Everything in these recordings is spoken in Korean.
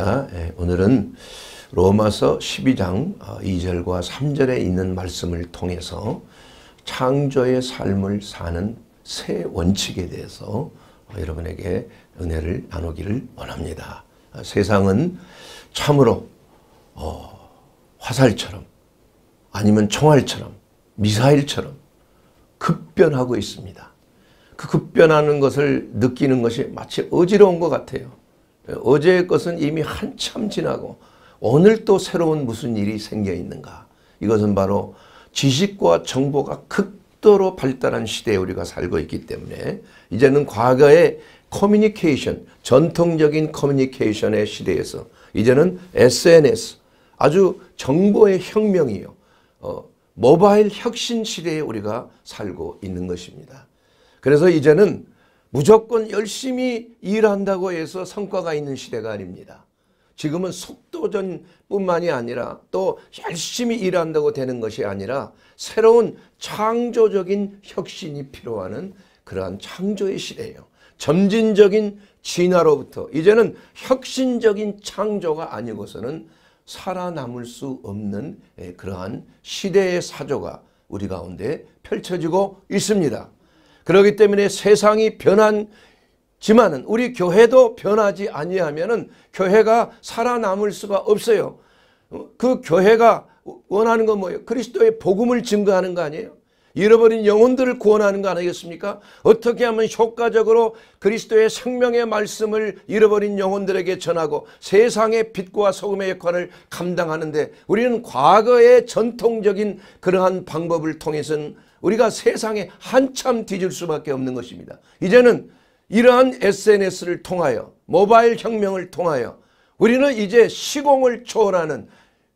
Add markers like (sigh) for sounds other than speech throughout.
있으니까 예, 오늘은 로마서 12장 2절과 아, 3절에 있는 말씀을 통해서 창조의 삶을 사는 세 원칙에 대해서 어, 여러분에게 은혜를 나누기를 원합니다. 아, 세상은 참으로 어, 화살처럼 아니면 총알처럼 미사일처럼 급변하고 있습니다. 그 급변하는 것을 느끼는 것이 마치 어지러운 것 같아요. 어제의 것은 이미 한참 지나고 오늘 또 새로운 무슨 일이 생겨 있는가. 이것은 바로 지식과 정보가 극도로 발달한 시대에 우리가 살고 있기 때문에 이제는 과거의 커뮤니케이션, 전통적인 커뮤니케이션의 시대에서 이제는 SNS, 아주 정보의 혁명이요. 어, 모바일 혁신 시대에 우리가 살고 있는 것입니다. 그래서 이제는 무조건 열심히 일한다고 해서 성과가 있는 시대가 아닙니다. 지금은 속도전 뿐만이 아니라 또 열심히 일한다고 되는 것이 아니라 새로운 창조적인 혁신이 필요하는 그러한 창조의 시대예요. 점진적인 진화로부터 이제는 혁신적인 창조가 아니고서는 살아남을 수 없는 예, 그러한 시대의 사조가 우리 가운데 펼쳐지고 있습니다. 그러기 때문에 세상이 변한지만은 우리 교회도 변하지 아니하면은 교회가 살아남을 수가 없어요. 그 교회가 원하는 건 뭐예요? 그리스도의 복음을 증거하는 거 아니에요? 잃어버린 영혼들을 구원하는 거 아니겠습니까? 어떻게 하면 효과적으로 그리스도의 생명의 말씀을 잃어버린 영혼들에게 전하고 세상의 빛과 소금의 역할을 감당하는데 우리는 과거의 전통적인 그러한 방법을 통해서는 우리가 세상에 한참 뒤질 수밖에 없는 것입니다. 이제는 이러한 SNS를 통하여 모바일 혁명을 통하여 우리는 이제 시공을 초월하는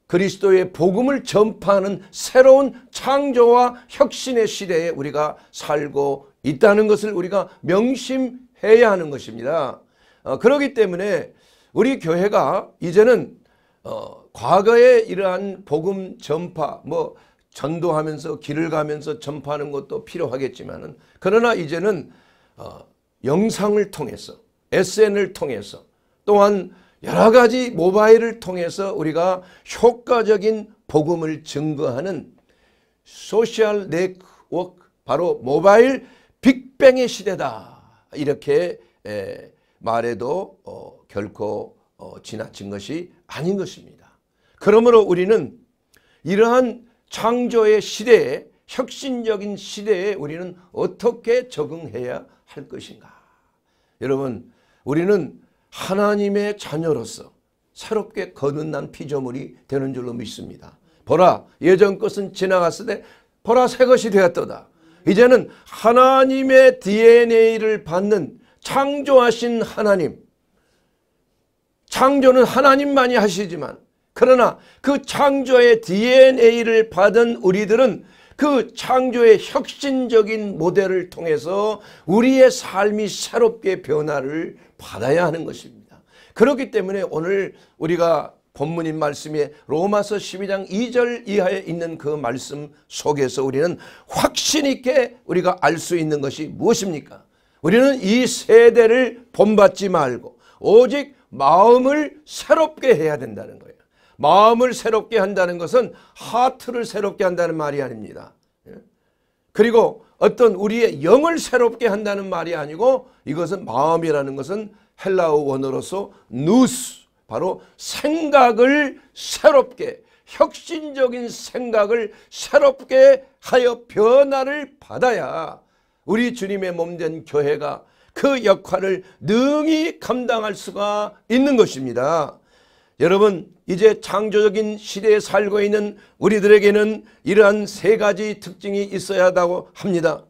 그리스도의 복음을 전파하는 새로운 창조와 혁신의 시대에 우리가 살고 있다는 것을 우리가 명심해야 하는 것입니다. 어, 그러기 때문에 우리 교회가 이제는 어, 과거의 이러한 복음 전파 뭐 전도하면서 길을 가면서 전파하는 것도 필요하겠지만은 그러나 이제는 어, 영상을 통해서 SN을 통해서 또한 여러 가지 모바일을 통해서 우리가 효과적인 복음을 증거하는 소셜 네트워크 바로 모바일 빅뱅의 시대다 이렇게 에, 말해도 어, 결코 어, 지나친 것이 아닌 것입니다. 그러므로 우리는 이러한 창조의 시대에 혁신적인 시대에 우리는 어떻게 적응해야 할 것인가. 여러분 우리는 하나님의 자녀로서 새롭게 거듭난 피조물이 되는 줄로 믿습니다. 보라 예전 것은 지나갔으되 보라 새 것이 되었도다. 이제는 하나님의 DNA를 받는 창조하신 하나님 창조는 하나님만이 하시지만 그러나 그 창조의 DNA를 받은 우리들은 그 창조의 혁신적인 모델을 통해서 우리의 삶이 새롭게 변화를 받아야 하는 것입니다. 그렇기 때문에 오늘 우리가 본문인 말씀에 로마서 12장 2절 이하에 있는 그 말씀 속에서 우리는 확신 있게 우리가 알 수 있는 것이 무엇입니까? 우리는 이 세대를 본받지 말고 오직 마음을 새롭게 해야 된다는 것. 마음을 새롭게 한다는 것은 하트를 새롭게 한다는 말이 아닙니다. 예? 그리고 어떤 우리의 영을 새롭게 한다는 말이 아니고 이것은 마음이라는 것은 헬라어 원어로서 누스 바로 생각을 새롭게 혁신적인 생각을 새롭게 하여 변화를 받아야 우리 주님의 몸 된 교회가 그 역할을 능히 감당할 수가 있는 것입니다. 여러분 이제 창조적인 시대에 살고 있는 우리들에게는 이러한 세 가지 특징이 있어야 한다고 합니다.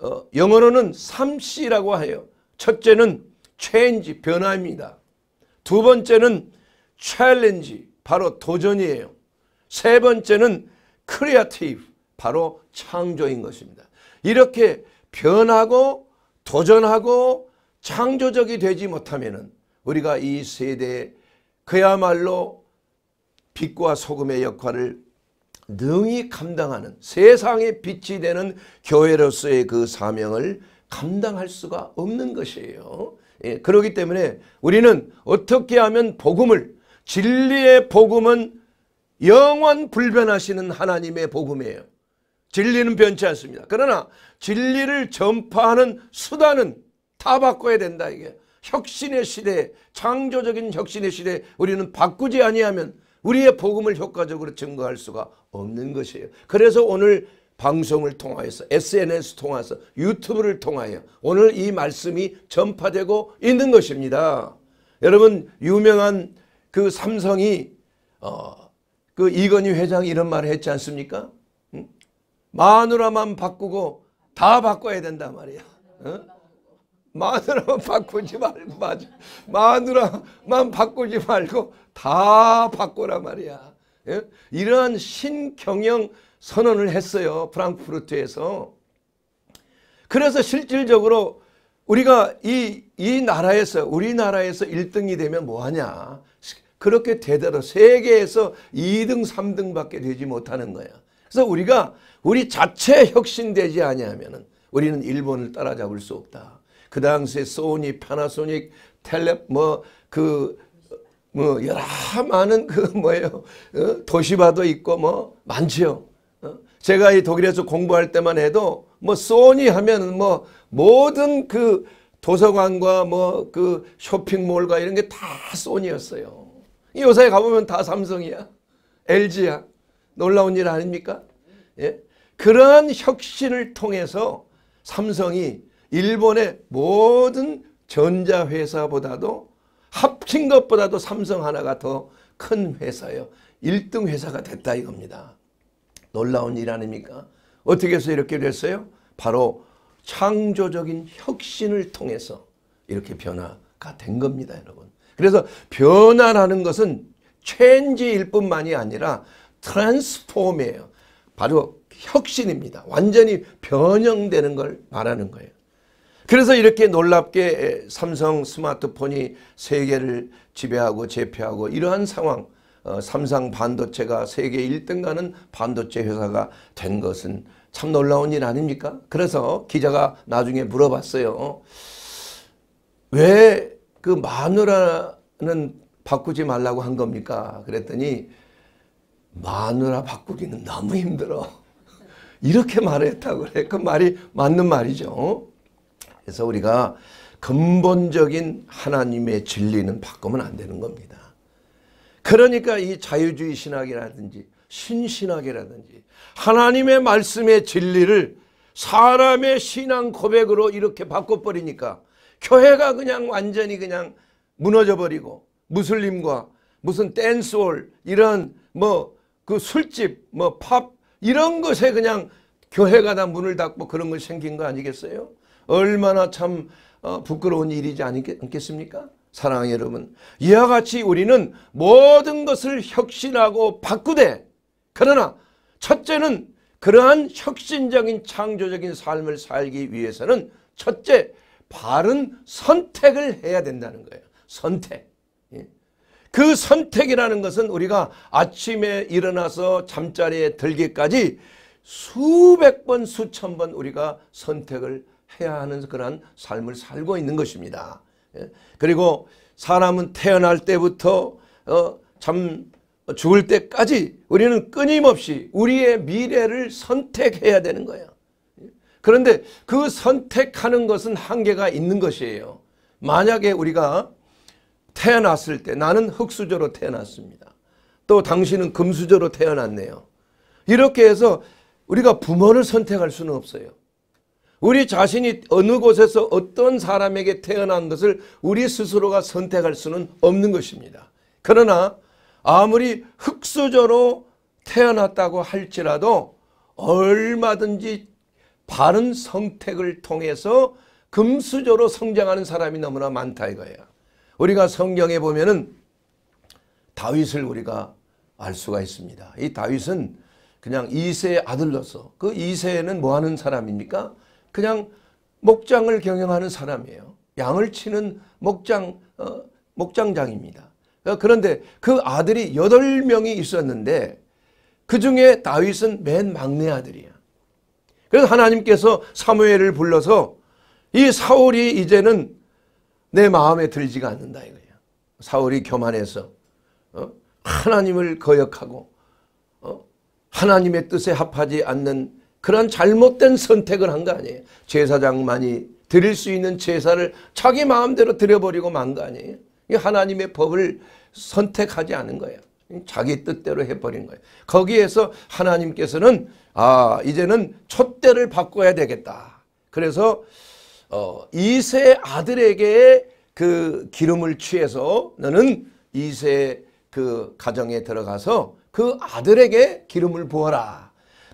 어, 영어로는 3C라고 해요. 첫째는 change 변화입니다. 두 번째는 challenge 바로 도전이에요. 세 번째는 creative 바로 창조인 것입니다. 이렇게 변하고 도전하고 창조적이 되지 못하면 우리가 이 세대에 그야말로 빛과 소금의 역할을 능히 감당하는 세상의 빛이 되는 교회로서의 그 사명을 감당할 수가 없는 것이에요. 예, 그렇기 때문에 우리는 어떻게 하면 복음을 진리의 복음은 영원 불변하시는 하나님의 복음이에요. 진리는 변치 않습니다. 그러나 진리를 전파하는 수단은 다 바꿔야 된다 이게. 혁신의 시대 창조적인 혁신의 시대 우리는 바꾸지 아니하면 우리의 복음을 효과적으로 증거할 수가 없는 것이에요. 그래서 오늘 방송을 통하여서 SNS 통해서 유튜브를 통하여 오늘 이 말씀이 전파되고 있는 것입니다. 여러분 유명한 그 삼성이 어, 그 이건희 회장이 이런 말을 했지 않습니까? 응? 마누라만 바꾸고 다 바꿔야 된다 말이야. 응? 마누라만 바꾸지 말고 맞아. 마누라만 바꾸지 말고 다 바꾸라 말이야. 예? 이러한 신경영 선언을 했어요. 프랑크푸르트에서. 그래서 실질적으로 우리가 이, 이 나라에서 우리나라에서 1등이 되면 뭐하냐. 그렇게 되더라 세계에서 2등 3등밖에 되지 못하는 거야. 그래서 우리가 우리 자체 혁신되지 아니면 우리는 일본을 따라잡을 수 없다. 그 당시에 소니, 파나소닉, 텔레 뭐 그 뭐 여러 많은 그 뭐예요 어? 도시바도 있고 뭐 많지요. 어? 제가 이 독일에서 공부할 때만 해도 뭐 소니 하면 뭐 모든 그 도서관과 뭐 그 쇼핑몰과 이런 게 다 소니였어요. 이요새 가보면 다 삼성이야, LG야. 놀라운 일 아닙니까? 예? 그런 혁신을 통해서 삼성이 일본의 모든 전자회사보다도 합친 것보다도 삼성 하나가 더 큰 회사예요. 1등 회사가 됐다 이겁니다. 놀라운 일 아닙니까? 어떻게 해서 이렇게 됐어요? 바로 창조적인 혁신을 통해서 이렇게 변화가 된 겁니다. 여러분. 그래서 변화라는 것은 체인지일 뿐만이 아니라 트랜스폼이에요. 바로 혁신입니다. 완전히 변형되는 걸 말하는 거예요. 그래서 이렇게 놀랍게 삼성 스마트폰이 세계를 지배하고 제패하고 이러한 상황 어, 삼성 반도체가 세계 1등 가는 반도체 회사가 된 것은 참 놀라운 일 아닙니까? 그래서 기자가 나중에 물어봤어요. 왜 그 마누라는 바꾸지 말라고 한 겁니까? 그랬더니 마누라 바꾸기는 너무 힘들어. (laughs) 이렇게 말했다고 그래. 그 말이 맞는 말이죠. 그래서 우리가 근본적인 하나님의 진리는 바꾸면 안 되는 겁니다. 그러니까 이 자유주의 신학이라든지 신신학이라든지 하나님의 말씀의 진리를 사람의 신앙 고백으로 이렇게 바꿔버리니까 교회가 그냥 완전히 그냥 무너져버리고 무슬림과 무슨 댄스홀 이런 뭐 그 술집 뭐 팝 이런 것에 그냥 교회가 다 문을 닫고 그런 걸 생긴 거 아니겠어요? 얼마나 참 어, 부끄러운 일이지 않겠습니까? 사랑하는 여러분 이와 같이 우리는 모든 것을 혁신하고 바꾸되 그러나 첫째는 그러한 혁신적인 창조적인 삶을 살기 위해서는 첫째 바른 선택을 해야 된다는 거예요. 선택. 예. 그 선택이라는 것은 우리가 아침에 일어나서 잠자리에 들기까지 수백 번 수천 번 우리가 선택을 해야 하는 그런 삶을 살고 있는 것입니다. 예? 그리고 사람은 태어날 때부터 어, 참 죽을 때까지 우리는 끊임없이 우리의 미래를 선택해야 되는 거예요. 예? 그런데 그 선택하는 것은 한계가 있는 것이에요. 만약에 우리가 태어났을 때 나는 흙수저로 태어났습니다. 또 당신은 금수저로 태어났네요. 이렇게 해서 우리가 부모를 선택할 수는 없어요. 우리 자신이 어느 곳에서 어떤 사람에게 태어난 것을 우리 스스로가 선택할 수는 없는 것입니다. 그러나 아무리 흑수저로 태어났다고 할지라도 얼마든지 바른 선택을 통해서 금수저로 성장하는 사람이 너무나 많다 이거예요. 우리가 성경에 보면은 다윗을 우리가 알 수가 있습니다. 이 다윗은 그냥 이세의 아들로서 그 이세는 뭐 하는 사람입니까? 그냥 목장을 경영하는 사람이에요. 양을 치는 목장, 어, 목장장입니다. 어, 그런데 그 아들이 8명이 있었는데 그 중에 다윗은 맨 막내 아들이야. 그래서 하나님께서 사무엘을 불러서 이 사울이 이제는 내 마음에 들지가 않는다 이거예요. 사울이 교만해서 어? 하나님을 거역하고 어? 하나님의 뜻에 합하지 않는 그런 잘못된 선택을 한 거 아니에요. 제사장만이 드릴 수 있는 제사를 자기 마음대로 드려버리고 만 거 아니에요. 하나님의 법을 선택하지 않은 거예요. 자기 뜻대로 해버린 거예요. 거기에서 하나님께서는 아 이제는 촛대를 바꿔야 되겠다. 그래서 어, 이세 아들에게 그 기름을 취해서 너는 이세 그 가정에 들어가서 그 아들에게 기름을 부어라.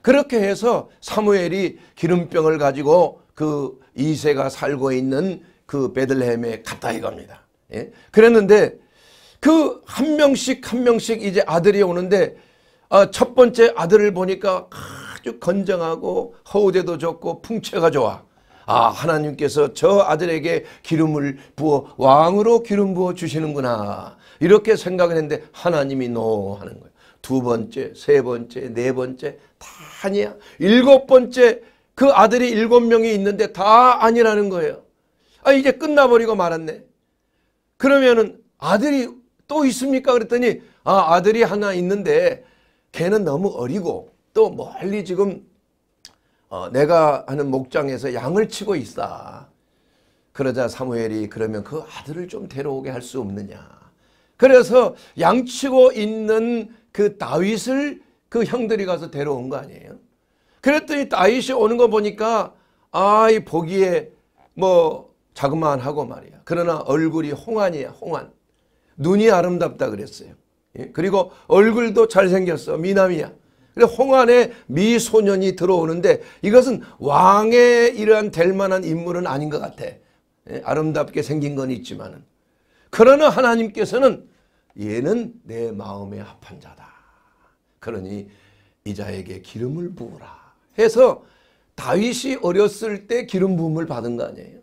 그렇게 해서 사무엘이 기름병을 가지고 그 이세가 살고 있는 그 베들레헴에 갔다 이겁니다. 예? 그랬는데 그 한 명씩 한 명씩 이제 아들이 오는데 아, 첫 번째 아들을 보니까 아주 건장하고 허우대도 좋고 풍채가 좋아. 아 하나님께서 저 아들에게 기름을 부어 왕으로 기름 부어 주시는구나 이렇게 생각을 했는데 하나님이 노 하는 거예요. 두 번째, 세 번째, 네 번째 다 아니야. 일곱 번째 그 아들이 일곱 명이 있는데 다 아니라는 거예요. 아 이제 끝나버리고 말았네. 그러면은 아들이 또 있습니까? 그랬더니 아 아들이 하나 있는데 걔는 너무 어리고 또 멀리 지금 어, 내가 하는 목장에서 양을 치고 있어. 그러자 사무엘이 그러면 그 아들을 좀 데려오게 할 수 없느냐. 그래서 양치고 있는 그 다윗을 그 형들이 가서 데려온 거 아니에요? 그랬더니 다윗이 오는 거 보니까 아이 보기에 뭐 자그만하고 말이야. 그러나 얼굴이 홍안이야 홍안. 눈이 아름답다 그랬어요. 예? 그리고 얼굴도 잘생겼어 미남이야. 홍안에 미소년이 들어오는데 이것은 왕의 이러한 될 만한 인물은 아닌 것 같아. 예? 아름답게 생긴 건 있지만은. 그러나 하나님께서는 얘는 내 마음에 합한 자다. 그러니 이 자에게 기름을 부으라 해서 다윗이 어렸을 때 기름 부음을 받은 거 아니에요.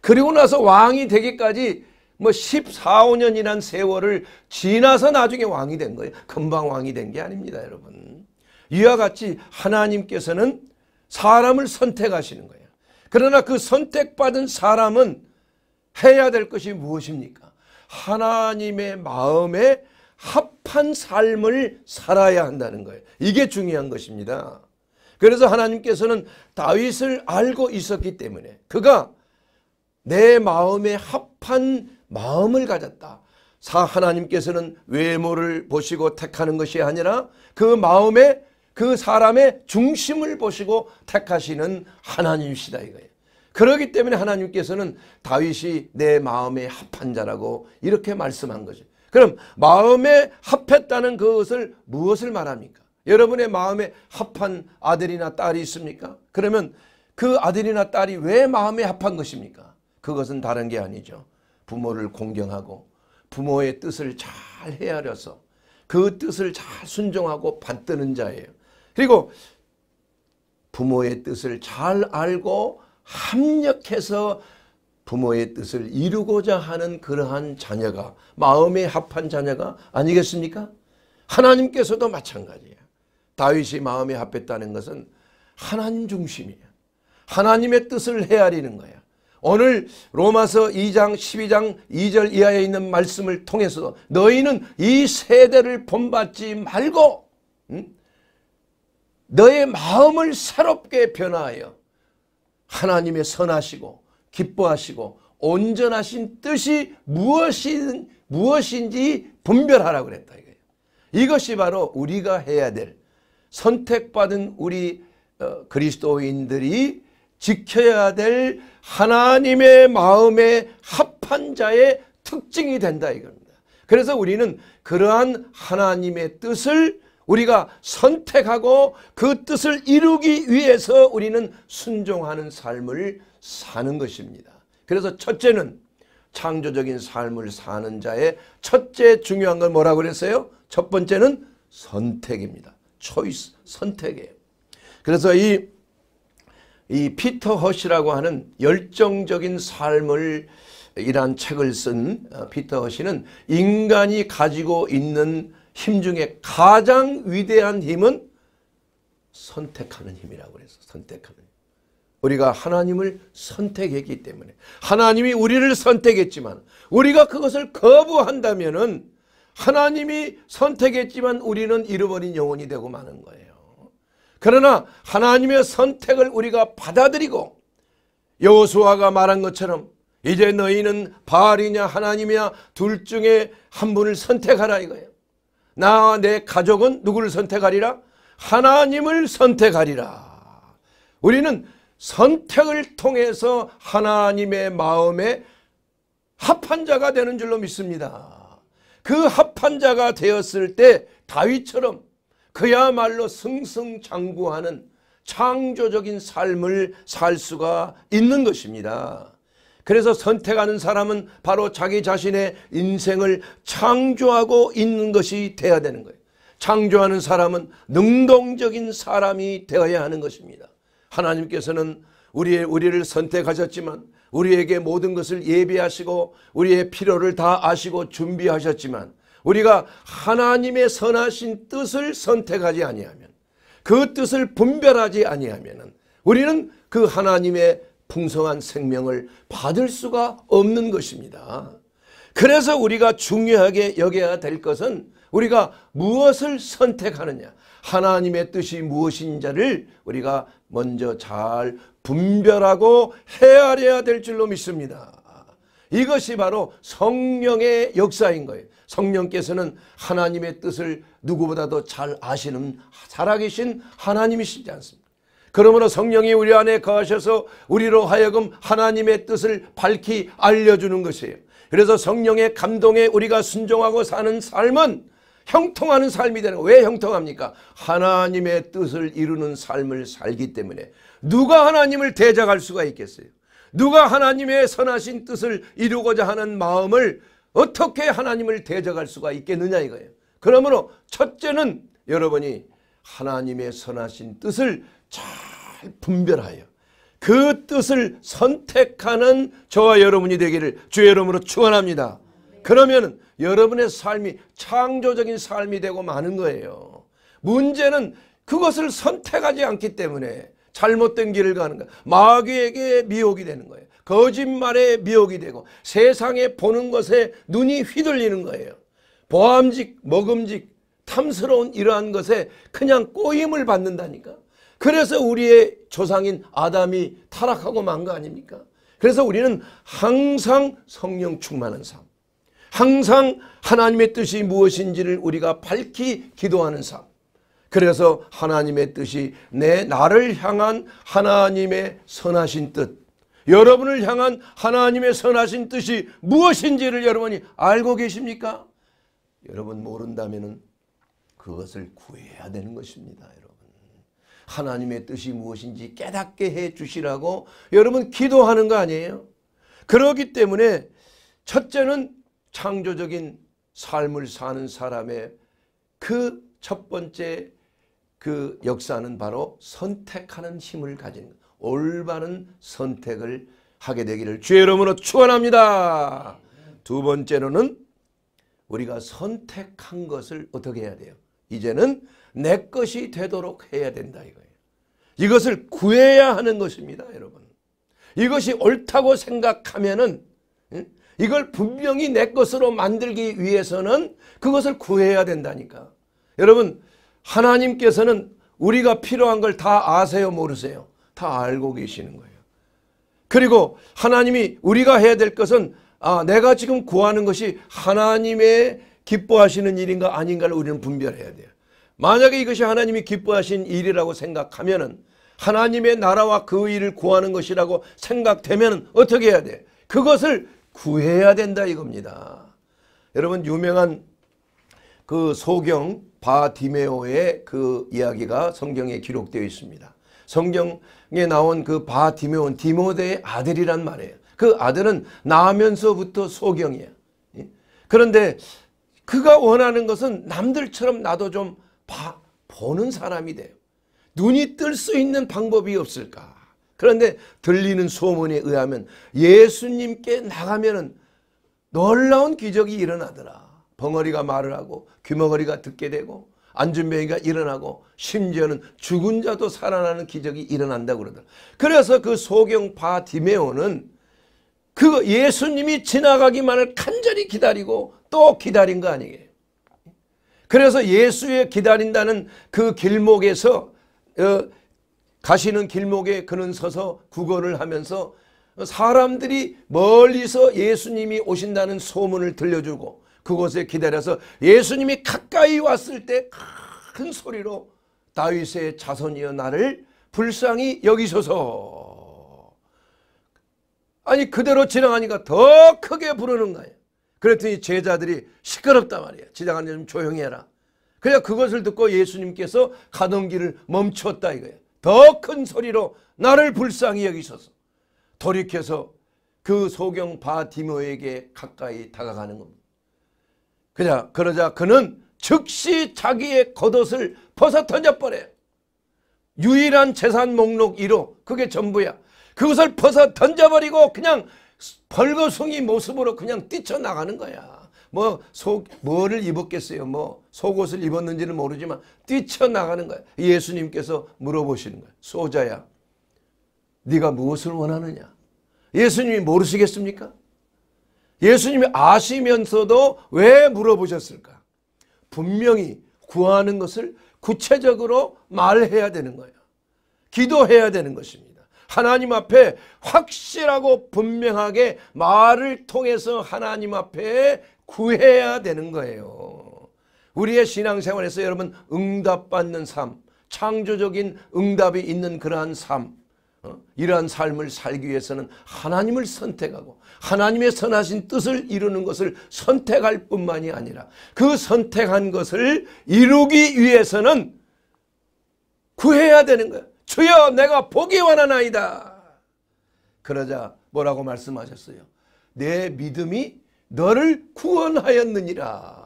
그리고 나서 왕이 되기까지 뭐 14, 5년이란 세월을 지나서 나중에 왕이 된 거예요. 금방 왕이 된 게 아닙니다, 여러분. 이와 같이 하나님께서는 사람을 선택하시는 거예요. 그러나 그 선택받은 사람은 해야 될 것이 무엇입니까? 하나님의 마음에 합한 삶을 살아야 한다는 거예요. 이게 중요한 것입니다. 그래서 하나님께서는 다윗을 알고 있었기 때문에 그가 내 마음에 합한 마음을 가졌다. 사 하나님께서는 외모를 보시고 택하는 것이 아니라 그 마음에 그 사람의 중심을 보시고 택하시는 하나님이시다 이거예요. 그러기 때문에 하나님께서는 다윗이 내 마음에 합한 자라고 이렇게 말씀한 거죠. 그럼 마음에 합했다는 그것을 무엇을 말합니까? 여러분의 마음에 합한 아들이나 딸이 있습니까? 그러면 그 아들이나 딸이 왜 마음에 합한 것입니까? 그것은 다른 게 아니죠. 부모를 공경하고 부모의 뜻을 잘 헤아려서 그 뜻을 잘 순종하고 받드는 자예요. 그리고 부모의 뜻을 잘 알고 합력해서 부모의 뜻을 이루고자 하는 그러한 자녀가 마음에 합한 자녀가 아니겠습니까? 하나님께서도 마찬가지예요. 다윗이 마음에 합했다는 것은 하나님 중심이에요. 하나님의 뜻을 헤아리는 거예요. 오늘 로마서 2장 12장 2절 이하에 있는 말씀을 통해서 너희는 이 세대를 본받지 말고 응? 너의 마음을 새롭게 변화하여 하나님의 선하시고 기뻐하시고 온전하신 뜻이 무엇인, 무엇인지 분별하라 고 그랬다 이거예요. 이것이 바로 우리가 해야 될 선택받은 우리 어, 그리스도인들이 지켜야 될 하나님의 마음에 합한 자의 특징이 된다 이겁니다. 그래서 우리는 그러한 하나님의 뜻을 우리가 선택하고 그 뜻을 이루기 위해서 우리는 순종하는 삶을 사는 것입니다. 그래서 첫째는 창조적인 삶을 사는 자의 첫째 중요한 건 뭐라고 그랬어요? 첫 번째는 선택입니다. 초이스, 선택이에요. 그래서 이, 이 피터 허시라고 하는 열정적인 삶을 이란 책을 쓴 어, 피터 허시는 인간이 가지고 있는 힘 중에 가장 위대한 힘은 선택하는 힘이라고 그래서 선택하는 힘. 우리가 하나님을 선택했기 때문에 하나님이 우리를 선택했지만 우리가 그것을 거부한다면 은 하나님이 선택했지만 우리는 잃어버린 영혼이 되고 마는 거예요. 그러나 하나님의 선택을 우리가 받아들이고 여호수아가 말한 것처럼 이제 너희는 바알이냐 하나님이야 둘 중에 한 분을 선택하라 이거예요. 나와 내 가족은 누구를 선택하리라? 하나님을 선택하리라. 우리는 선택을 통해서 하나님의 마음에 합한 자가 되는 줄로 믿습니다. 그 합한 자가 되었을 때 다윗처럼 그야말로 승승장구하는 창조적인 삶을 살 수가 있는 것입니다. 그래서 선택하는 사람은 바로 자기 자신의 인생을 창조하고 있는 것이 되어야 되는 거예요. 창조하는 사람은 능동적인 사람이 되어야 하는 것입니다. 하나님께서는 우리의 우리를 선택하셨지만 우리에게 모든 것을 예비하시고 우리의 필요를 다 아시고 준비하셨지만 우리가 하나님의 선하신 뜻을 선택하지 아니하면 그 뜻을 분별하지 아니하면 우리는 그 하나님의 풍성한 생명을 받을 수가 없는 것입니다. 그래서 우리가 중요하게 여겨야 될 것은 우리가 무엇을 선택하느냐 하나님의 뜻이 무엇인지를 우리가 먼저 잘 분별하고 헤아려야 될 줄로 믿습니다. 이것이 바로 성령의 역사인 거예요. 성령께서는 하나님의 뜻을 누구보다도 잘 아시는 살아계신 하나님이시지 않습니까? 그러므로 성령이 우리 안에 거하셔서 우리로 하여금 하나님의 뜻을 밝히 알려주는 것이에요. 그래서 성령의 감동에 우리가 순종하고 사는 삶은 형통하는 삶이 되는 거예요. 왜 형통합니까? 하나님의 뜻을 이루는 삶을 살기 때문에 누가 하나님을 대적할 수가 있겠어요? 누가 하나님의 선하신 뜻을 이루고자 하는 마음을 어떻게 하나님을 대적할 수가 있겠느냐 이거예요. 그러므로 첫째는 여러분이 하나님의 선하신 뜻을 잘 분별하여 그 뜻을 선택하는 저와 여러분이 되기를 주의 이름으로 축원합니다. 그러면 여러분의 삶이 창조적인 삶이 되고 마는 거예요. 문제는 그것을 선택하지 않기 때문에 잘못된 길을 가는 거예요. 마귀에게 미혹이 되는 거예요. 거짓말에 미혹이 되고 세상에 보는 것에 눈이 휘둘리는 거예요. 보암직, 먹음직, 탐스러운 이러한 것에 그냥 꼬임을 받는다니까. 그래서 우리의 조상인 아담이 타락하고 만 거 아닙니까? 그래서 우리는 항상 성령 충만한 삶. 항상 하나님의 뜻이 무엇인지를 우리가 밝히 기도하는 삶. 그래서 하나님의 뜻이 내 나를 향한 하나님의 선하신 뜻. 여러분을 향한 하나님의 선하신 뜻이 무엇인지를 여러분이 알고 계십니까? 여러분 모른다면 그것을 구해야 되는 것입니다. 하나님의 뜻이 무엇인지 깨닫게 해 주시라고 여러분 기도하는 거 아니에요? 그러기 때문에 첫째는 창조적인 삶을 사는 사람의 그 첫 번째 그 역사는 바로 선택하는 힘을 가진 올바른 선택을 하게 되기를 주의 이름으로 축원합니다. 두 번째로는 우리가 선택한 것을 어떻게 해야 돼요? 이제는 내 것이 되도록 해야 된다 이거예요. 이것을 구해야 하는 것입니다 여러분. 이것이 옳다고 생각하면은 이걸 분명히 내 것으로 만들기 위해서는 그것을 구해야 된다니까. 여러분 하나님께서는 우리가 필요한 걸 다 아세요 모르세요? 다 알고 계시는 거예요. 그리고 하나님이 우리가 해야 될 것은 아 내가 지금 구하는 것이 하나님의 기뻐하시는 일인가 아닌가를 우리는 분별해야 돼요. 만약에 이것이 하나님이 기뻐하신 일이라고 생각하면 하나님의 나라와 그 일을 구하는 것이라고 생각되면 어떻게 해야 돼? 그것을 구해야 된다 이겁니다. 여러분 유명한 그 소경 바디메오의 그 이야기가 성경에 기록되어 있습니다. 성경에 나온 그 바디메온 디모데의 아들이란 말이에요. 그 아들은 나면서부터 소경이야. 그런데 그가 원하는 것은 남들처럼 나도 좀 바, 보는 사람이 돼요. 눈이 뜰 수 있는 방법이 없을까? 그런데 들리는 소문에 의하면 예수님께 나가면 놀라운 기적이 일어나더라. 벙어리가 말을 하고 귀머거리가 듣게 되고 안준병이가 일어나고 심지어는 죽은 자도 살아나는 기적이 일어난다고 그러더라. 그래서 그 소경파 디메오는 그 예수님이 지나가기만을 간절히 기다리고 또 기다린 거 아니에요. 그래서 예수의 기다린다는 그 길목에서 어, 가시는 길목에 그는 서서 구걸을 하면서 사람들이 멀리서 예수님이 오신다는 소문을 들려주고 그곳에 기다려서 예수님이 가까이 왔을 때 큰 소리로 다윗의 자손이여 나를 불쌍히 여기소서 아니 그대로 지나가니까 더 크게 부르는 거예요. 그랬더니 제자들이 시끄럽단 말이에요. 지나가는 좀 조용히 해라. 그래 그것을 듣고 예수님께서 가던 길을 멈췄다 이거예요. 더 큰 소리로 나를 불쌍히 여기소서. 돌이켜서 그 소경 바디모에게 가까이 다가가는 겁니다. 그냥 그러자 그는 즉시 자기의 겉옷을 벗어 던져버려요. 유일한 재산 목록 1호 그게 전부야. 그것을 벗어 던져버리고 그냥 벌거숭이 모습으로 그냥 뛰쳐나가는 거야. 뭐, 속, 뭐를 입었겠어요? 뭐, 속옷을 입었는지는 모르지만 뛰쳐나가는 거야. 예수님께서 물어보시는 거야. 소자야, 네가 무엇을 원하느냐? 예수님이 모르시겠습니까? 예수님이 아시면서도 왜 물어보셨을까? 분명히 구하는 것을 구체적으로 말해야 되는 거예요. 기도해야 되는 것입니다. 하나님 앞에 확실하고 분명하게 말을 통해서 하나님 앞에 구해야 되는 거예요. 우리의 신앙생활에서 여러분 응답받는 삶, 창조적인 응답이 있는 그러한 삶, 어, 이러한 삶을 살기 위해서는 하나님을 선택하고 하나님의 선하신 뜻을 이루는 것을 선택할 뿐만이 아니라 그 선택한 것을 이루기 위해서는 구해야 되는 거예요. 주여 내가 보기 원하나이다. 그러자 뭐라고 말씀하셨어요? 내 믿음이 너를 구원하였느니라.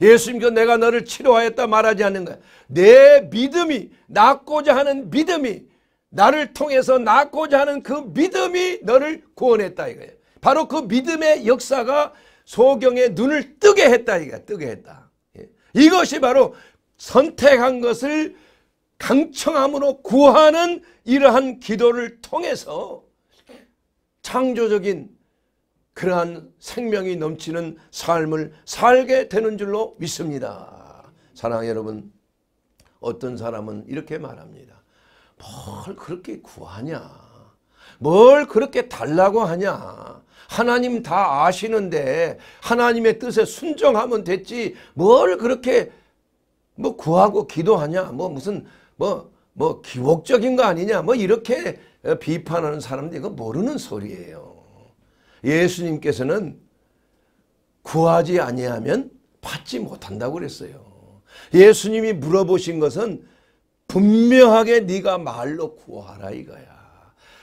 예수님께서 내가 너를 치료하였다 말하지 않는 거야. 내 믿음이 낫고자 하는 믿음이 나를 통해서 낫고자 하는 그 믿음이 너를 구원했다 이거예요. 바로 그 믿음의 역사가 소경의 눈을 뜨게 했다 이거야. 뜨게 했다. 예. 이것이 바로 선택한 것을 강청함으로 구하는 이러한 기도를 통해서 창조적인 그러한 생명이 넘치는 삶을 살게 되는 줄로 믿습니다. 사랑하 여러분 어떤 사람은 이렇게 말합니다. 뭘 그렇게 구하냐 뭘 그렇게 달라고 하냐 하나님 다 아시는데 하나님의 뜻에 순종하면 됐지 뭘 그렇게 뭐 구하고 기도하냐 뭐 무슨 뭐, 뭐 기복적인 거 아니냐 뭐 이렇게 비판하는 사람들이 거 모르는 소리예요. 예수님께서는 구하지 아니하면 받지 못한다고 그랬어요. 예수님이 물어보신 것은 분명하게 네가 말로 구하라 이거야.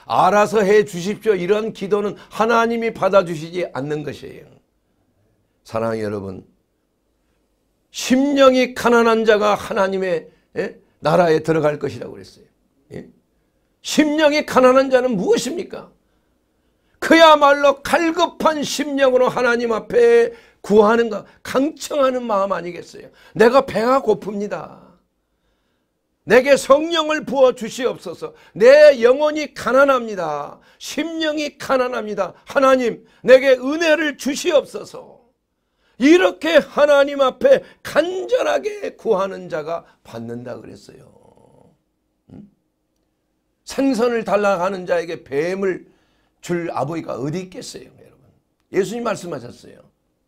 알아서 해 주십시오. 이런 기도는 하나님이 받아주시지 않는 것이에요. 사랑 여러분 심령이 가난한 자가 하나님의 예? 나라에 들어갈 것이라고 그랬어요. 예? 심령이 가난한 자는 무엇입니까? 그야말로 갈급한 심령으로 하나님 앞에 구하는 것, 강청하는 마음 아니겠어요? 내가 배가 고픕니다. 내게 성령을 부어 주시옵소서. 내 영혼이 가난합니다. 심령이 가난합니다. 하나님, 내게 은혜를 주시옵소서. 이렇게 하나님 앞에 간절하게 구하는 자가 받는다 그랬어요. 음? 생선을 달라 하는 자에게 뱀을 줄 아버지가 어디 있겠어요 여러분. 예수님 말씀하셨어요.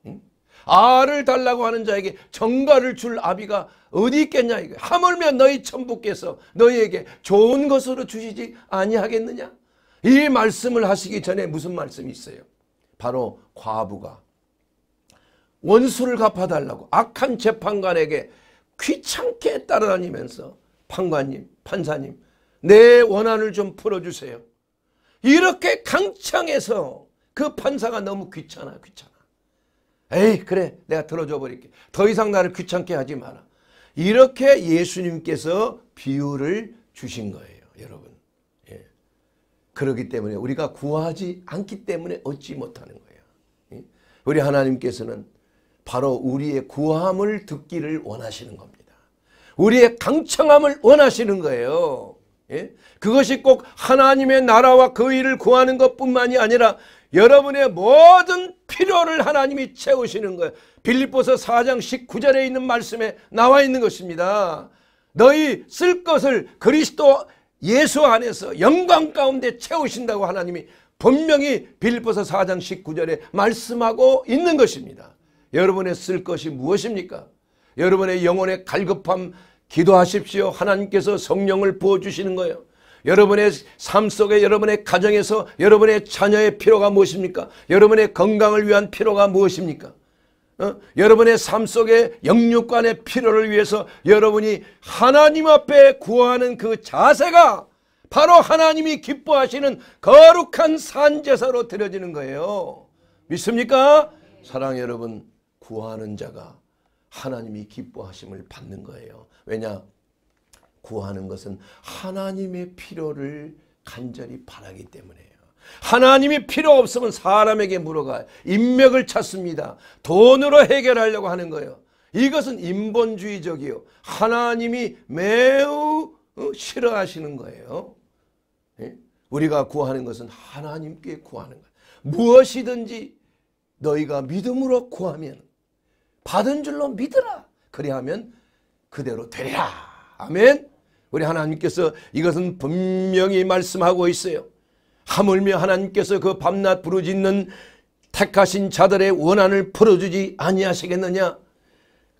음? 알을 달라고 하는 자에게 정가를 줄 아비가 어디 있겠냐 이거. 하물며 너희 천부께서 너희에게 좋은 것으로 주시지 아니하겠느냐. 이 말씀을 하시기 전에 무슨 말씀이 있어요. 바로 과부가 원수를 갚아달라고 악한 재판관에게 귀찮게 따라다니면서 판관님 판사님 내 원한을 좀 풀어주세요. 이렇게 강창해서 그 판사가 너무 귀찮아 귀찮아. 에이 그래 내가 들어줘 버릴게. 더 이상 나를 귀찮게 하지 마라. 이렇게 예수님께서 비유를 주신 거예요. 여러분. 예. 그러기 때문에 우리가 구하지 않기 때문에 얻지 못하는 거예요. 예. 우리 하나님께서는 바로 우리의 구함을 듣기를 원하시는 겁니다. 우리의 강청함을 원하시는 거예요. 예? 그것이 꼭 하나님의 나라와 그 일을 구하는 것뿐만이 아니라 여러분의 모든 필요를 하나님이 채우시는 거예요. 빌립보서 4장 19절에 있는 말씀에 나와 있는 것입니다. 너희 쓸 것을 그리스도 예수 안에서 영광 가운데 채우신다고 하나님이 분명히 빌립보서 4장 19절에 말씀하고 있는 것입니다. 여러분의 쓸 것이 무엇입니까? 여러분의 영혼의 갈급함 기도하십시오. 하나님께서 성령을 부어주시는 거예요. 여러분의 삶 속에 여러분의 가정에서 여러분의 자녀의 필요가 무엇입니까? 여러분의 건강을 위한 필요가 무엇입니까? 어? 여러분의 삶 속에 영육관의 필요를 위해서 여러분이 하나님 앞에 구하는 그 자세가 바로 하나님이 기뻐하시는 거룩한 산제사로 드려지는 거예요. 믿습니까? 사랑 여러분 구하는 자가 하나님이 기뻐하심을 받는 거예요. 왜냐? 구하는 것은 하나님의 필요를 간절히 바라기 때문에요. 하나님이 필요 없으면 사람에게 물어가요. 인맥을 찾습니다. 돈으로 해결하려고 하는 거예요. 이것은 인본주의적이요. 하나님이 매우 어, 싫어하시는 거예요. 예? 우리가 구하는 것은 하나님께 구하는 거예요. 무엇이든지 너희가 믿음으로 구하면 받은 줄로 믿으라. 그리하면 그대로 되리라. 아멘. 우리 하나님께서 이것은 분명히 말씀하고 있어요. 하물며 하나님께서 그 밤낮 부르짖는 택하신 자들의 원한을 풀어주지 아니하시겠느냐?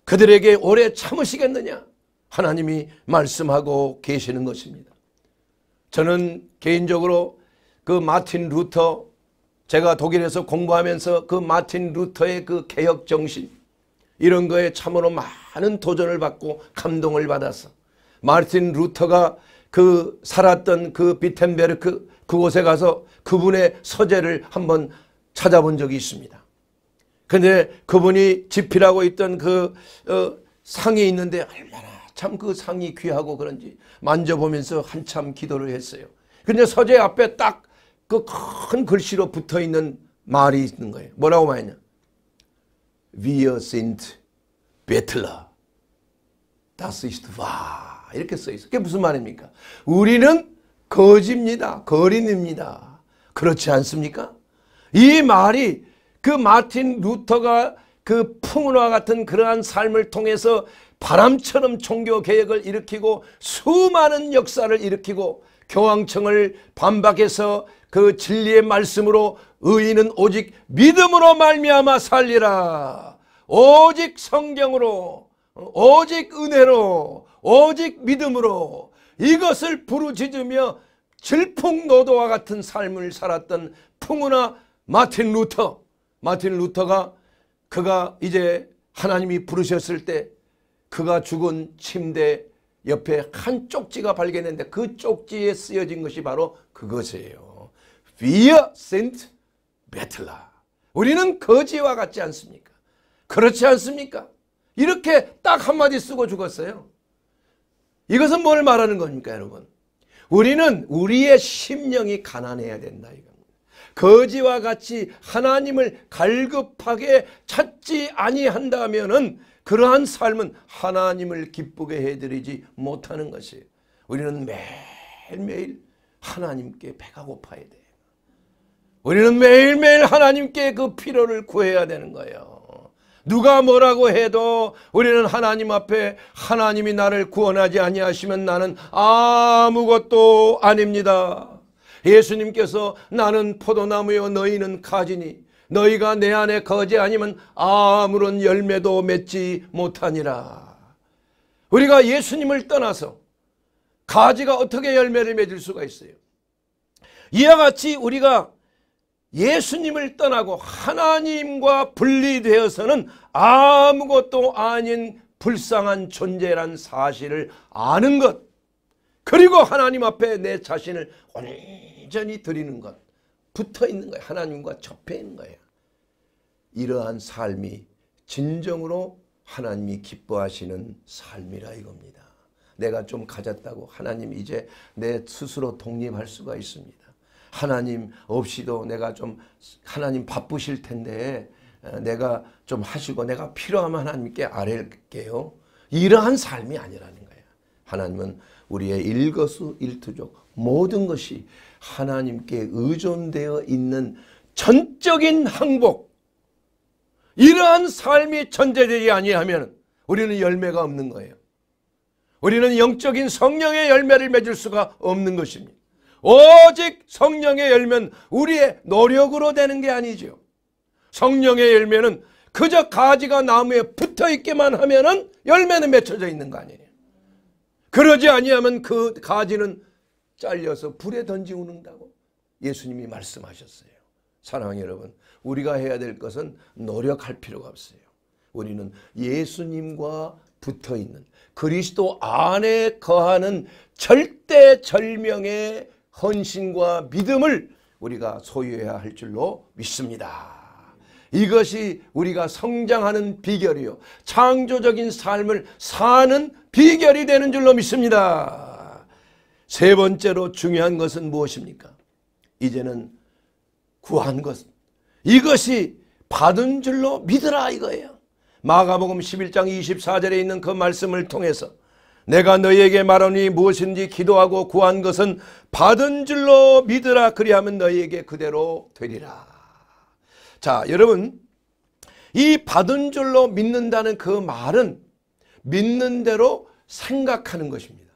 그들에게 오래 참으시겠느냐? 하나님이 말씀하고 계시는 것입니다. 저는 개인적으로 그 마틴 루터 제가 독일에서 공부하면서 그 마틴 루터의 그 개혁 정신 이런 거에 참으로 많은 도전을 받고 감동을 받아서 마르틴 루터가 그 살았던 그 비텐베르크 그 그곳에 가서 그분의 서재를 한번 찾아본 적이 있습니다. 근데 그분이 집필하고 있던 그 어, 상이 있는데 얼마나 참 그 상이 귀하고 그런지 만져보면서 한참 기도를 했어요. 근데 서재 앞에 딱 그 큰 글씨로 붙어 있는 말이 있는 거예요. 뭐라고 말했냐? wir sind Bettler. Das ist wahr. 이렇게 써 있어요. 그게 무슨 말입니까? 우리는 거지입니다. 거린입니다. 그렇지 않습니까? 이 말이 그 마틴 루터가 그 풍운화 같은 그러한 삶을 통해서 바람처럼 종교개혁을 일으키고 수많은 역사를 일으키고 교황청을 반박해서 그 진리의 말씀으로 의인은 오직 믿음으로 말미암아 살리라. 오직 성경으로 오직 은혜로 오직 믿음으로 이것을 부르짖으며 질풍노도와 같은 삶을 살았던 풍우나 마틴 루터 마틴 루터가 그가 이제 하나님이 부르셨을 때 그가 죽은 침대 옆에 한 쪽지가 발견했는데 그 쪽지에 쓰여진 것이 바로 그것이에요. Fear 베틀라. 우리는 거지와 같지 않습니까? 그렇지 않습니까? 이렇게 딱 한마디 쓰고 죽었어요. 이것은 뭘 말하는 겁니까 여러분? 우리는 우리의 심령이 가난해야 된다 거지와 같이 하나님을 갈급하게 찾지 아니한다면 그러한 삶은 하나님을 기쁘게 해드리지 못하는 것이 우리는 매일매일 하나님께 배가 고파야 돼. 우리는 매일매일 하나님께 그피로를 구해야 되는 거예요. 누가 뭐라고 해도 우리는 하나님 앞에 하나님이 나를 구원하지 아니하시면 나는 아무것도 아닙니다. 예수님께서 나는 포도나무요 너희는 가지니 너희가 내 안에 거지 아니면 아무런 열매도 맺지 못하니라. 우리가 예수님을 떠나서 가지가 어떻게 열매를 맺을 수가 있어요. 이와 같이 우리가 예수님을 떠나고 하나님과 분리되어서는 아무것도 아닌 불쌍한 존재란 사실을 아는 것 그리고 하나님 앞에 내 자신을 온전히 드리는 것 붙어 있는 거예요. 하나님과 접해 있는 거예요. 이러한 삶이 진정으로 하나님이 기뻐하시는 삶이라 이겁니다. 내가 좀 가졌다고 하나님 이제 내 스스로 독립할 수가 있습니다. 하나님 없이도 내가 좀 하나님 바쁘실 텐데 내가 좀 하시고 내가 필요하면 하나님께 아뢰게요. 이러한 삶이 아니라는 거예요. 하나님은 우리의 일거수 일투족 모든 것이 하나님께 의존되어 있는 전적인 항복 이러한 삶이 전제되지 아니하면 우리는 열매가 없는 거예요. 우리는 영적인 성령의 열매를 맺을 수가 없는 것입니다. 오직 성령의 열매는 우리의 노력으로 되는 게 아니죠. 성령의 열매는 그저 가지가 나무에 붙어 있기만 하면은 열매는 맺혀져 있는 거 아니에요. 그러지 아니하면 그 가지는 잘려서 불에 던지우는다고 예수님이 말씀하셨어요. 사랑하는 여러분, 우리가 해야 될 것은 노력할 필요가 없어요. 우리는 예수님과 붙어 있는 그리스도 안에 거하는 절대 절명의 헌신과 믿음을 우리가 소유해야 할 줄로 믿습니다. 이것이 우리가 성장하는 비결이요. 창조적인 삶을 사는 비결이 되는 줄로 믿습니다. 세 번째로 중요한 것은 무엇입니까? 이제는 구한 것. 이것이 받은 줄로 믿으라 이거예요. 마가복음 11장 24절에 있는 그 말씀을 통해서 내가 너희에게 말하니 무엇인지 기도하고 구한 것은 받은 줄로 믿으라 그리하면 너희에게 그대로 되리라. 자 여러분 이 받은 줄로 믿는다는 그 말은 믿는 대로 생각하는 것입니다.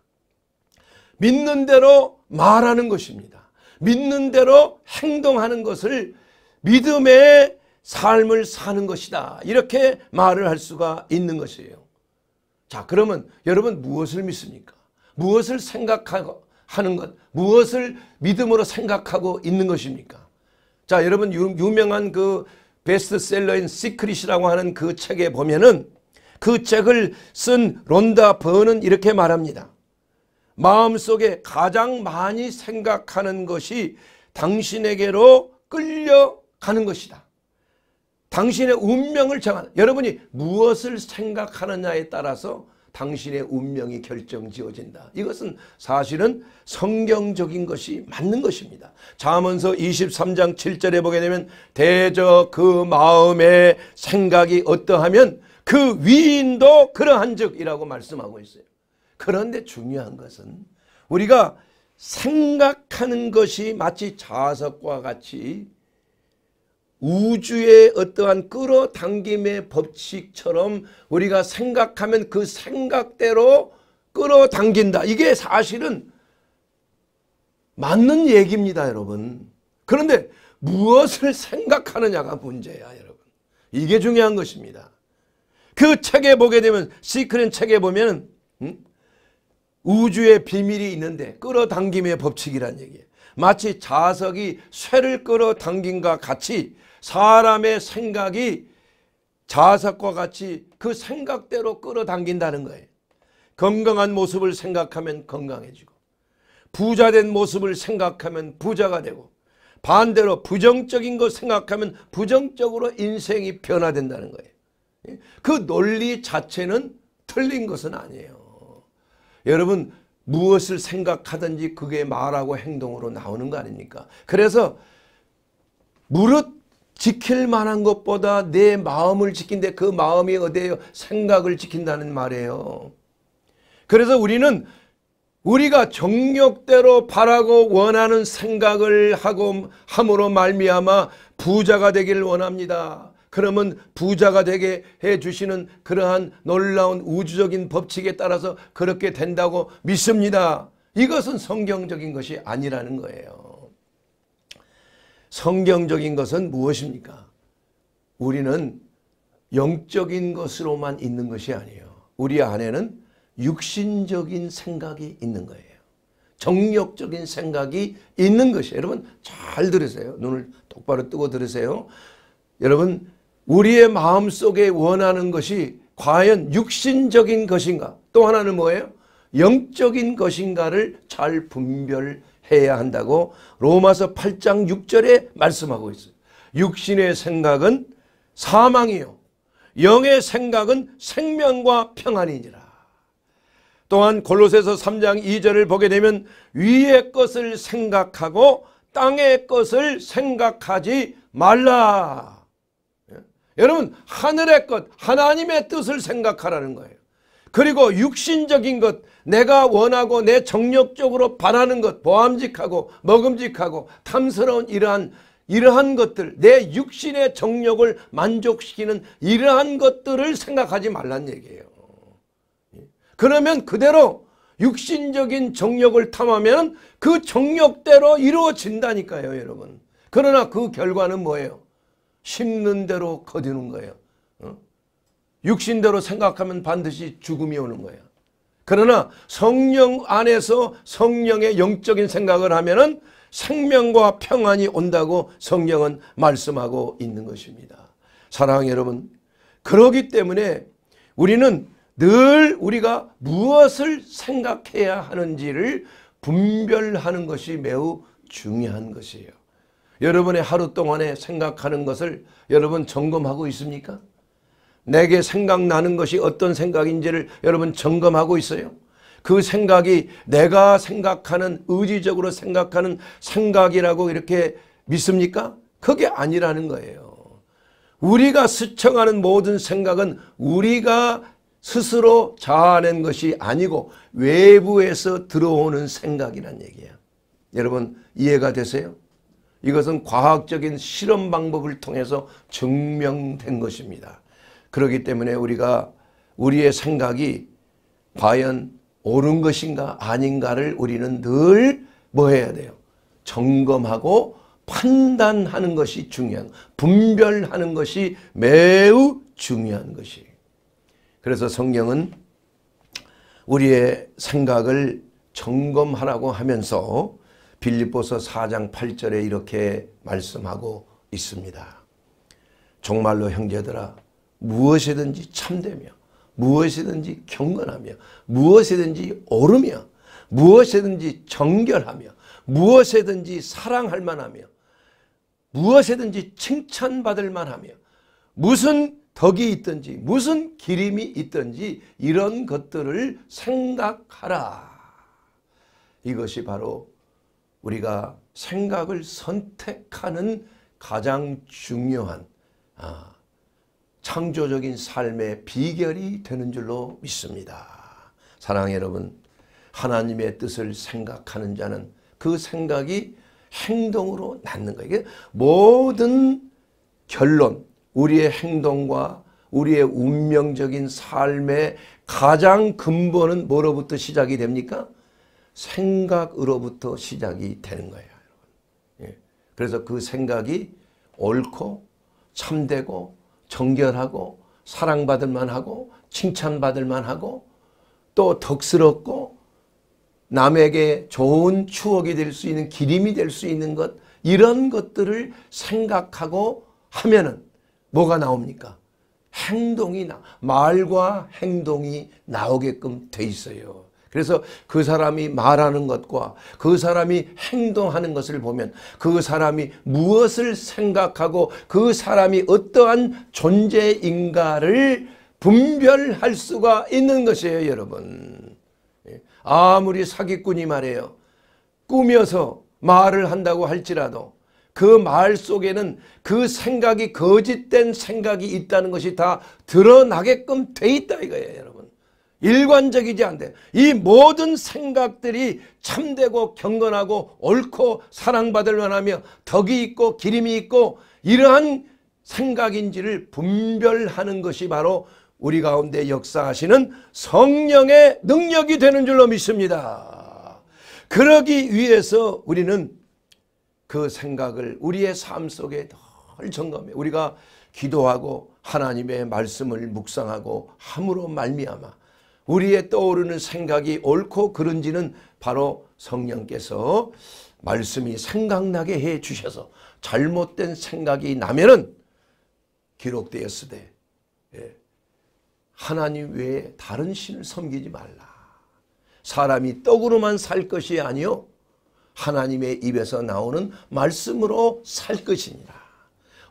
믿는 대로 말하는 것입니다. 믿는 대로 행동하는 것을 믿음의 삶을 사는 것이다. 이렇게 말을 할 수가 있는 것이에요. 자 그러면 여러분 무엇을 믿습니까? 무엇을 생각하고 하는 것 무엇을 믿음으로 생각하고 있는 것입니까? 자 여러분 유, 명한그 베스트셀러인 시크릿이라고 하는 그 책에 보면은 그 책을 쓴 론다 버는 이렇게 말합니다. 마음속에 가장 많이 생각하는 것이 당신에게로 끌려가는 것이다. 당신의 운명을 정하는 여러분이 무엇을 생각하느냐에 따라서 당신의 운명이 결정지어진다. 이것은 사실은 성경적인 것이 맞는 것입니다. 자문서 23장 7절에 보게 되면 대저 그 마음의 생각이 어떠하면 그 위인도 그러한적이라고 말씀하고 있어요. 그런데 중요한 것은 우리가 생각하는 것이 마치 자석과 같이 우주의 어떠한 끌어당김의 법칙처럼 우리가 생각하면 그 생각대로 끌어당긴다. 이게 사실은 맞는 얘기입니다, 여러분. 그런데 무엇을 생각하느냐가 문제야, 여러분. 이게 중요한 것입니다. 그 책에 보게 되면 시크릿 책에 보면 음? 우주의 비밀이 있는데 끌어당김의 법칙이란 얘기예요. 마치 자석이 쇠를 끌어당긴과 같이 사람의 생각이 자석과 같이 그 생각대로 끌어당긴다는 거예요. 건강한 모습을 생각하면 건강해지고 부자된 모습을 생각하면 부자가 되고 반대로 부정적인 거 생각하면 부정적으로 인생이 변화된다는 거예요. 예? 그 논리 자체는 틀린 것은 아니에요. 여러분 무엇을 생각하든지 그게 말하고 행동으로 나오는 거 아닙니까? 그래서 무릇 지킬 만한 것보다 내 마음을 지킨데 그 마음이 어디에요? 생각을 지킨다는 말이에요. 그래서 우리는 우리가 정력대로 바라고 원하는 생각을 하고 함으로 말미암아 부자가 되기를 원합니다. 그러면 부자가 되게 해주시는 그러한 놀라운 우주적인 법칙에 따라서 그렇게 된다고 믿습니다. 이것은 성경적인 것이 아니라는 거예요. 성경적인 것은 무엇입니까? 우리는 영적인 것으로만 있는 것이 아니에요. 우리 안에는 육신적인 생각이 있는 거예요. 정력적인 생각이 있는 것이에요. 여러분 잘 들으세요. 눈을 똑바로 뜨고 들으세요. 여러분 우리의 마음속에 원하는 것이 과연 육신적인 것인가 또 하나는 뭐예요? 영적인 것인가를 잘분별 해야 한다고 로마서 8장 6절에 말씀하고 있어요. 육신의 생각은 사망이요. 영의 생각은 생명과 평안이니라. 또한 골로새서 3장 2절을 보게 되면 위의 것을 생각하고 땅의 것을 생각하지 말라. 예? 여러분 하늘의 것 하나님의 뜻을 생각하라는 거예요. 그리고 육신적인 것 내가 원하고 내 정력적으로 바라는 것 보암직하고 먹음직하고 탐스러운 이러한 이러한 것들 내 육신의 정력을 만족시키는 이러한 것들을 생각하지 말란 얘기예요. 그러면 그대로 육신적인 정력을 탐하면 그 정력대로 이루어진다니까요 여러분. 그러나 그 결과는 뭐예요? 심는 대로 거두는 거예요. 어? 육신대로 생각하면 반드시 죽음이 오는 거예요. 그러나 성령 안에서 성령의 영적인 생각을 하면은 생명과 평안이 온다고 성령은 말씀하고 있는 것입니다. 사랑 여러분, 그러기 때문에 우리는 늘 우리가 무엇을 생각해야 하는지를 분별하는 것이 매우 중요한 것이에요. 여러분의 하루 동안에 생각하는 것을 여러분 점검하고 있습니까? 내게 생각나는 것이 어떤 생각인지를 여러분 점검하고 있어요. 그 생각이 내가 생각하는 의지적으로 생각하는 생각이라고 이렇게 믿습니까? 그게 아니라는 거예요. 우리가 스쳐가는 모든 생각은 우리가 스스로 자아낸 것이 아니고 외부에서 들어오는 생각이란 얘기예 여러분 이해가 되세요? 이것은 과학적인 실험 방법을 통해서 증명된 것입니다. 그렇기 때문에 우리가 우리의 생각이 과연 옳은 것인가 아닌가를 우리는 늘 뭐 해야 돼요? 점검하고 판단하는 것이 중요한, 분별하는 것이 매우 중요한 것이에요. 그래서 성경은 우리의 생각을 점검하라고 하면서 빌립보서 4장 8절에 이렇게 말씀하고 있습니다. 정말로 형제들아 무엇이든지 참되며 무엇이든지 경건하며 무엇이든지 오르며 무엇이든지 정결하며 무엇이든지 사랑할 만하며 무엇이든지 칭찬받을 만하며 무슨 덕이 있든지 무슨 기림이 있든지 이런 것들을 생각하라. 이것이 바로 우리가 생각을 선택하는 가장 중요한 아, 창조적인 삶의 비결이 되는 줄로 믿습니다. 사랑 여러분 하나님의 뜻을 생각하는 자는 그 생각이 행동으로 낳는 거예요. 모든 결론 우리의 행동과 우리의 운명적인 삶의 가장 근본은 뭐로부터 시작이 됩니까? 생각으로부터 시작이 되는 거예요. 예. 그래서 그 생각이 옳고 참되고 정결하고 사랑받을 만하고 칭찬받을 만하고 또 덕스럽고 남에게 좋은 추억이 될 수 있는 기림이 될 수 있는 것 이런 것들을 생각하고 하면은 뭐가 나옵니까? 행동이 나 말과 행동이 나오게끔 돼 있어요. 그래서 그 사람이 말하는 것과 그 사람이 행동하는 것을 보면 그 사람이 무엇을 생각하고 그 사람이 어떠한 존재인가를 분별할 수가 있는 것이에요 여러분. 예. 아무리 사기꾼이 말해요. 꾸며서 말을 한다고 할지라도 그 말 속에는 그 생각이 거짓된 생각이 있다는 것이 다 드러나게끔 돼 있다 이거예요 여러분. 일관적이지 않대. 이 모든 생각들이 참되고 경건하고 옳고 사랑받을 만하며 덕이 있고 기림이 있고 이러한 생각인지를 분별하는 것이 바로 우리 가운데 역사하시는 성령의 능력이 되는 줄로 믿습니다. 그러기 위해서 우리는 그 생각을 우리의 삶 속에 늘 점검해. 우리가 기도하고 하나님의 말씀을 묵상하고 함으로 말미암아 우리의 떠오르는 생각이 옳고 그른지는 바로 성령께서 말씀이 생각나게 해 주셔서 잘못된 생각이 나면은 기록되었으되 예, 하나님 외에 다른 신을 섬기지 말라. 사람이 떡으로만 살 것이 아니요 하나님의 입에서 나오는 말씀으로 살 것이니라.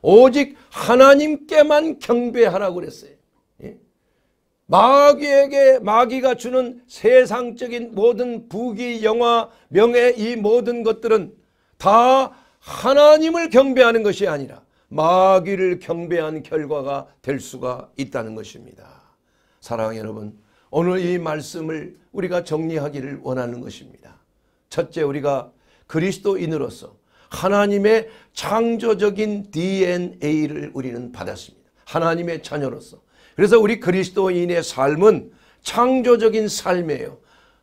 오직 하나님께만 경배하라고 그랬어요. 마귀에게 마귀가 주는 세상적인 모든 부귀 영화 명예 이 모든 것들은 다 하나님을 경배하는 것이 아니라 마귀를 경배한 결과가 될 수가 있다는 것입니다. 사랑하는 여러분 오늘 이 말씀을 우리가 정리하기를 원하는 것입니다. 첫째 우리가 그리스도인으로서 하나님의 창조적인 DNA를 우리는 받았습니다. 하나님의 자녀로서 그래서 우리 그리스도인의 삶은 창조적인 삶이에요.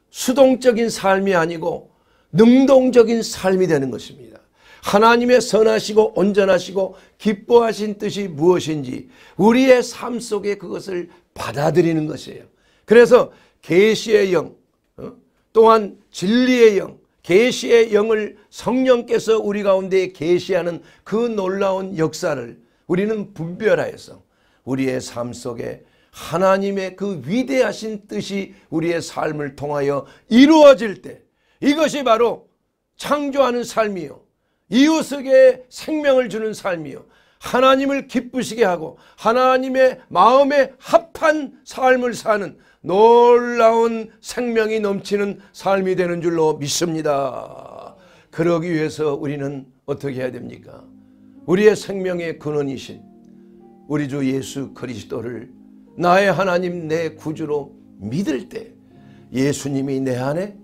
수동적인 삶이 아니고 능동적인 삶이 되는 것입니다. 하나님의 선하시고 온전하시고 기뻐하신 뜻이 무엇인지 우리의 삶 속에 그것을 받아들이는 것이에요. 그래서 계시의 영, 어? 또한 진리의 영, 계시의 영을 성령께서 우리 가운데 계시하는 그 놀라운 역사를 우리는 분별하여서 우리의 삶 속에 하나님의 그 위대하신 뜻이 우리의 삶을 통하여 이루어질 때 이것이 바로 창조하는 삶이요. 이웃에게 생명을 주는 삶이요. 하나님을 기쁘시게 하고 하나님의 마음에 합한 삶을 사는 놀라운 생명이 넘치는 삶이 되는 줄로 믿습니다. 그러기 위해서 우리는 어떻게 해야 됩니까? 우리의 생명의 근원이신 우리 주 예수 그리스도를 나의 하나님 내 구주로 믿을 때 예수님이 내 안에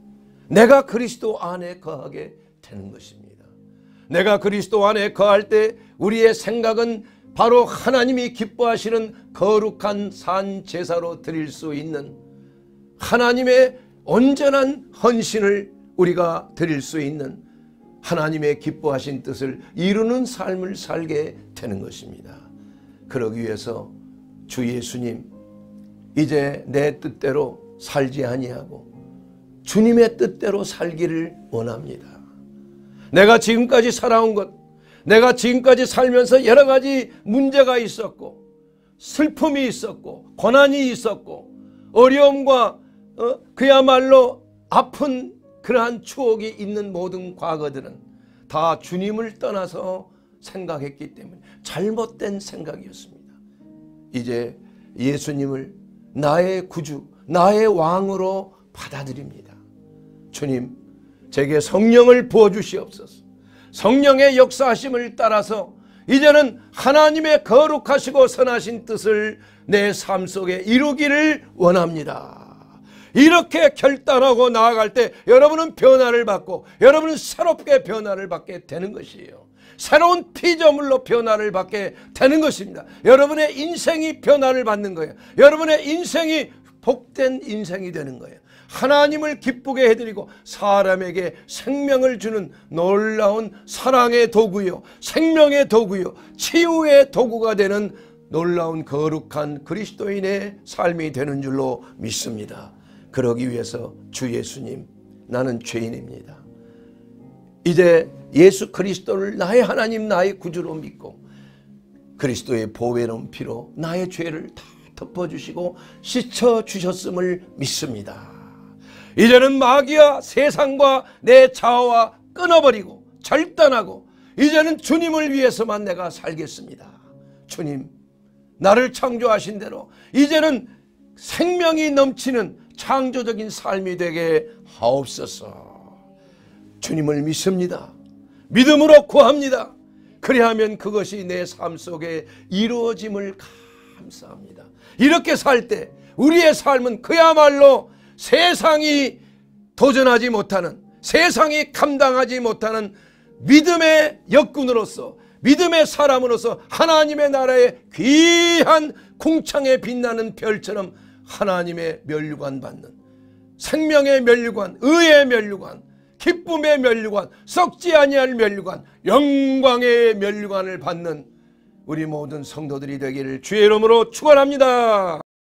내가 그리스도 안에 거하게 되는 것입니다. 내가 그리스도 안에 거할 때 우리의 생각은 바로 하나님이 기뻐하시는 거룩한 산 제사로 드릴 수 있는 하나님의 온전한 헌신을 우리가 드릴 수 있는 하나님의 기뻐하신 뜻을 이루는 삶을 살게 되는 것입니다. 그러기 위해서 주 예수님 이제 내 뜻대로 살지 아니하고 주님의 뜻대로 살기를 원합니다. 내가 지금까지 살아온 것 내가 지금까지 살면서 여러 가지 문제가 있었고 슬픔이 있었고 고난이 있었고 어려움과 어, 그야말로 아픈 그러한 추억이 있는 모든 과거들은 다 주님을 떠나서 생각했기 때문에 잘못된 생각이었습니다. 이제 예수님을 나의 구주, 나의 왕으로 받아들입니다. 주님, 제게 성령을 부어주시옵소서. 성령의 역사하심을 따라서 이제는 하나님의 거룩하시고 선하신 뜻을 내 삶 속에 이루기를 원합니다. 이렇게 결단하고 나아갈 때 여러분은 변화를 받고 여러분은 새롭게 변화를 받게 되는 것이에요. 새로운 피조물로 변화를 받게 되는 것입니다. 여러분의 인생이 변화를 받는 거예요. 여러분의 인생이 복된 인생이 되는 거예요. 하나님을 기쁘게 해드리고 사람에게 생명을 주는 놀라운 사랑의 도구요 생명의 도구요 치유의 도구가 되는 놀라운 거룩한 그리스도인의 삶이 되는 줄로 믿습니다. 그러기 위해서 주 예수님 나는 죄인입니다. 이제 예수 그리스도를 나의 하나님 나의 구주로 믿고 그리스도의 보배로운 피로 나의 죄를 다 덮어주시고 씻어주셨음을 믿습니다. 이제는 마귀와 세상과 내 자아와 끊어버리고 절단하고 이제는 주님을 위해서만 내가 살겠습니다. 주님 나를 창조하신 대로 이제는 생명이 넘치는 창조적인 삶이 되게 하옵소서. 주님을 믿습니다. 믿음으로 구합니다. 그리하면 그것이 내 삶 속에 이루어짐을 감사합니다. 이렇게 살 때 우리의 삶은 그야말로 세상이 도전하지 못하는 세상이 감당하지 못하는 믿음의 역군으로서 믿음의 사람으로서 하나님의 나라의 귀한 궁창에 빛나는 별처럼 하나님의 멸류관 받는 생명의 멸류관, 의의 멸류관, 기쁨의 면류관 썩지 아니할 면류관 영광의 면류관을 받는 우리 모든 성도들이 되기를 주의 이름으로 축원합니다.